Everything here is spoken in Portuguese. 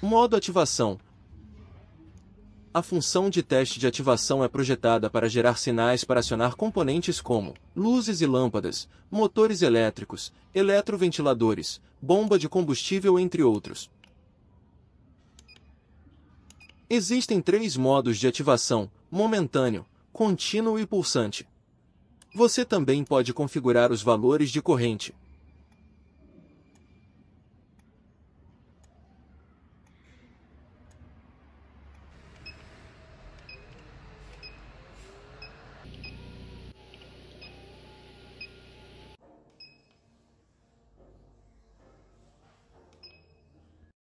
Modo ativação. A função de teste de ativação é projetada para gerar sinais para acionar componentes como luzes e lâmpadas, motores elétricos, eletroventiladores, bomba de combustível, entre outros. Existem três modos de ativação: momentâneo, contínuo e pulsante. Você também pode configurar os valores de corrente,